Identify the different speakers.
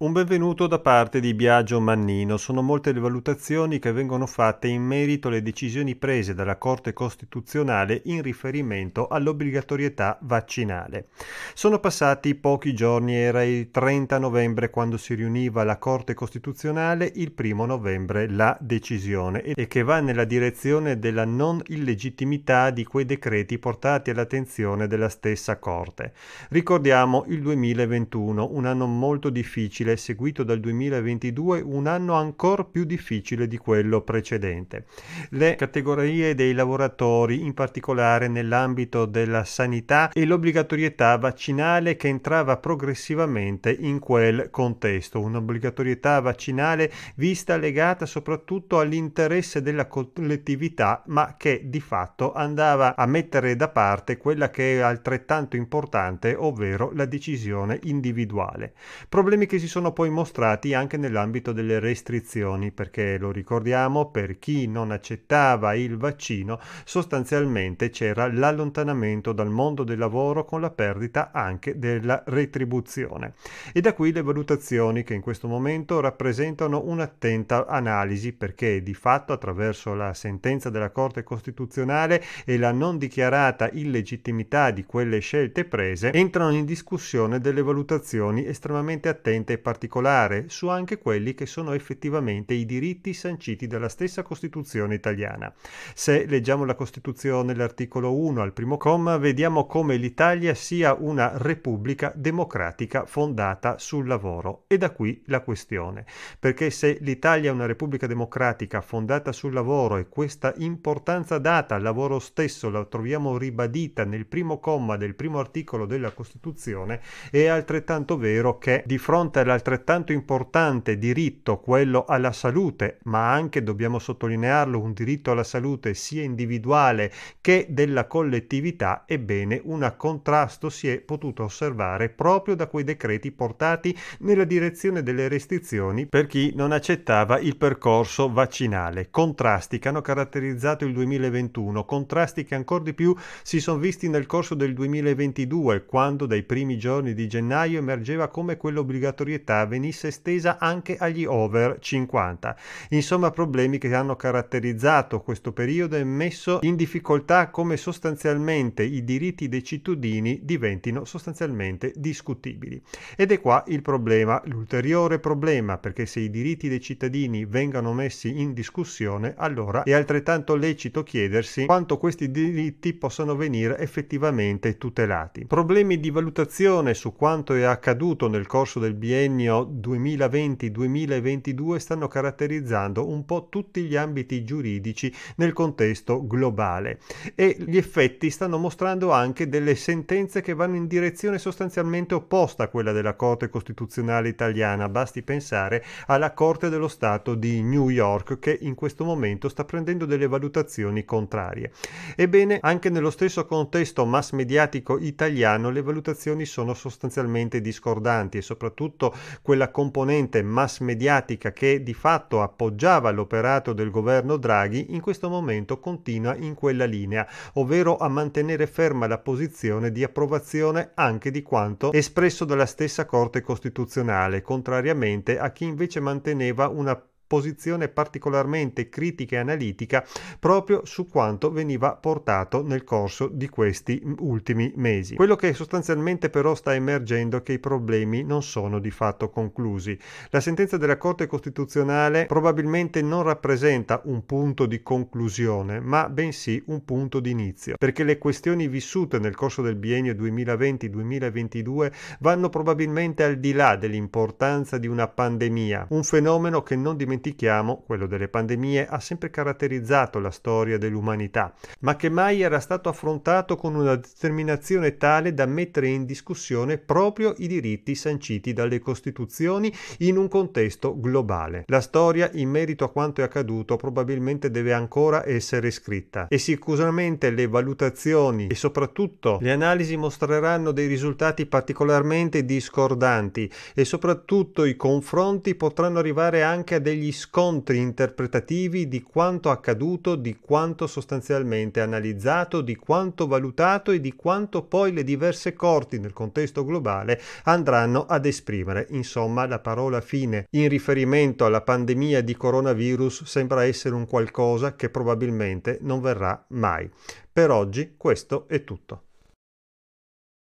Speaker 1: Un benvenuto da parte di Biagio Mannino. Sono molte le valutazioni che vengono fatte in merito alle decisioni prese dalla Corte Costituzionale in riferimento all'obbligatorietà vaccinale. Sono passati pochi giorni, era il 30 novembre quando si riuniva la Corte Costituzionale, il primo novembre la decisione e che va nella direzione della non illegittimità di quei decreti portati all'attenzione della stessa Corte. Ricordiamo il 2021, un anno molto difficile difficile seguito dal 2022 un anno ancora più difficile di quello precedente. Le categorie dei lavoratori, in particolare nell'ambito della sanità e l'obbligatorietà vaccinale che entrava progressivamente in quel contesto, un'obbligatorietà vaccinale vista legata soprattutto all'interesse della collettività, ma che di fatto andava a mettere da parte quella che è altrettanto importante, ovvero la decisione individuale. Problemi che si sono sono poi mostrati anche nell'ambito delle restrizioni, perché lo ricordiamo, per chi non accettava il vaccino, sostanzialmente c'era l'allontanamento dal mondo del lavoro con la perdita anche della retribuzione. E da qui le valutazioni che in questo momento rappresentano un'attenta analisi, perché di fatto attraverso la sentenza della Corte Costituzionale e la non dichiarata illegittimità di quelle scelte prese, entrano in discussione delle valutazioni estremamente attente e particolare su anche quelli che sono effettivamente i diritti sanciti dalla stessa Costituzione italiana. Se leggiamo la Costituzione, l'articolo 1 al primo comma, vediamo come l'Italia sia una repubblica democratica fondata sul lavoro e da qui la questione, perché se l'Italia è una repubblica democratica fondata sul lavoro e questa importanza data al lavoro stesso la troviamo ribadita nel primo comma del primo articolo della Costituzione, è altrettanto vero che di fronte alla altrettanto importante diritto quello alla salute, ma anche, dobbiamo sottolinearlo, un diritto alla salute sia individuale che della collettività, ebbene un contrasto si è potuto osservare proprio da quei decreti portati nella direzione delle restrizioni per chi non accettava il percorso vaccinale. Contrasti che hanno caratterizzato il 2021, contrasti che ancora di più si sono visti nel corso del 2022, quando dai primi giorni di gennaio emergeva come quell'obbligatorietà età venisse estesa anche agli over 50. Insomma problemi che hanno caratterizzato questo periodo e messo in difficoltà come sostanzialmente i diritti dei cittadini diventino sostanzialmente discutibili. Ed è qua il problema, l'ulteriore problema, perché se i diritti dei cittadini vengano messi in discussione, allora è altrettanto lecito chiedersi quanto questi diritti possano venire effettivamente tutelati. Problemi di valutazione su quanto è accaduto nel corso del biennio triennio 2020-2022 stanno caratterizzando un po' tutti gli ambiti giuridici nel contesto globale e gli effetti stanno mostrando anche delle sentenze che vanno in direzione sostanzialmente opposta a quella della Corte Costituzionale italiana, basti pensare alla Corte dello Stato di New York che in questo momento sta prendendo delle valutazioni contrarie. Ebbene, anche nello stesso contesto mass mediatico italiano le valutazioni sono sostanzialmente discordanti e soprattutto quella componente mass mediatica che di fatto appoggiava l'operato del governo Draghi, in questo momento continua in quella linea, ovvero a mantenere ferma la posizione di approvazione anche di quanto espresso dalla stessa Corte Costituzionale, contrariamente a chi invece manteneva una posizione particolarmente critica e analitica proprio su quanto veniva portato nel corso di questi mm, ultimi mesi. Quello che sostanzialmente però sta emergendo è che i problemi non sono di fatto conclusi. La sentenza della Corte Costituzionale probabilmente non rappresenta un punto di conclusione, ma bensì un punto di inizio, perché le questioni vissute nel corso del biennio 2020-2022 vanno probabilmente al di là dell'importanza di una pandemia, un fenomeno che non dimentichiamo dimentichiamo, quello delle pandemie, ha sempre caratterizzato la storia dell'umanità, ma che mai era stato affrontato con una determinazione tale da mettere in discussione proprio i diritti sanciti dalle Costituzioni in un contesto globale. La storia in merito a quanto è accaduto probabilmente deve ancora essere scritta e sicuramente le valutazioni e soprattutto le analisi mostreranno dei risultati particolarmente discordanti e soprattutto i confronti potranno arrivare anche a degli degli scontri interpretativi di quanto accaduto, di quanto sostanzialmente analizzato, di quanto valutato e di quanto poi le diverse corti nel contesto globale andranno ad esprimere. Insomma, la parola fine in riferimento alla pandemia di coronavirus sembra essere un qualcosa che probabilmente non verrà mai. Per oggi questo è tutto.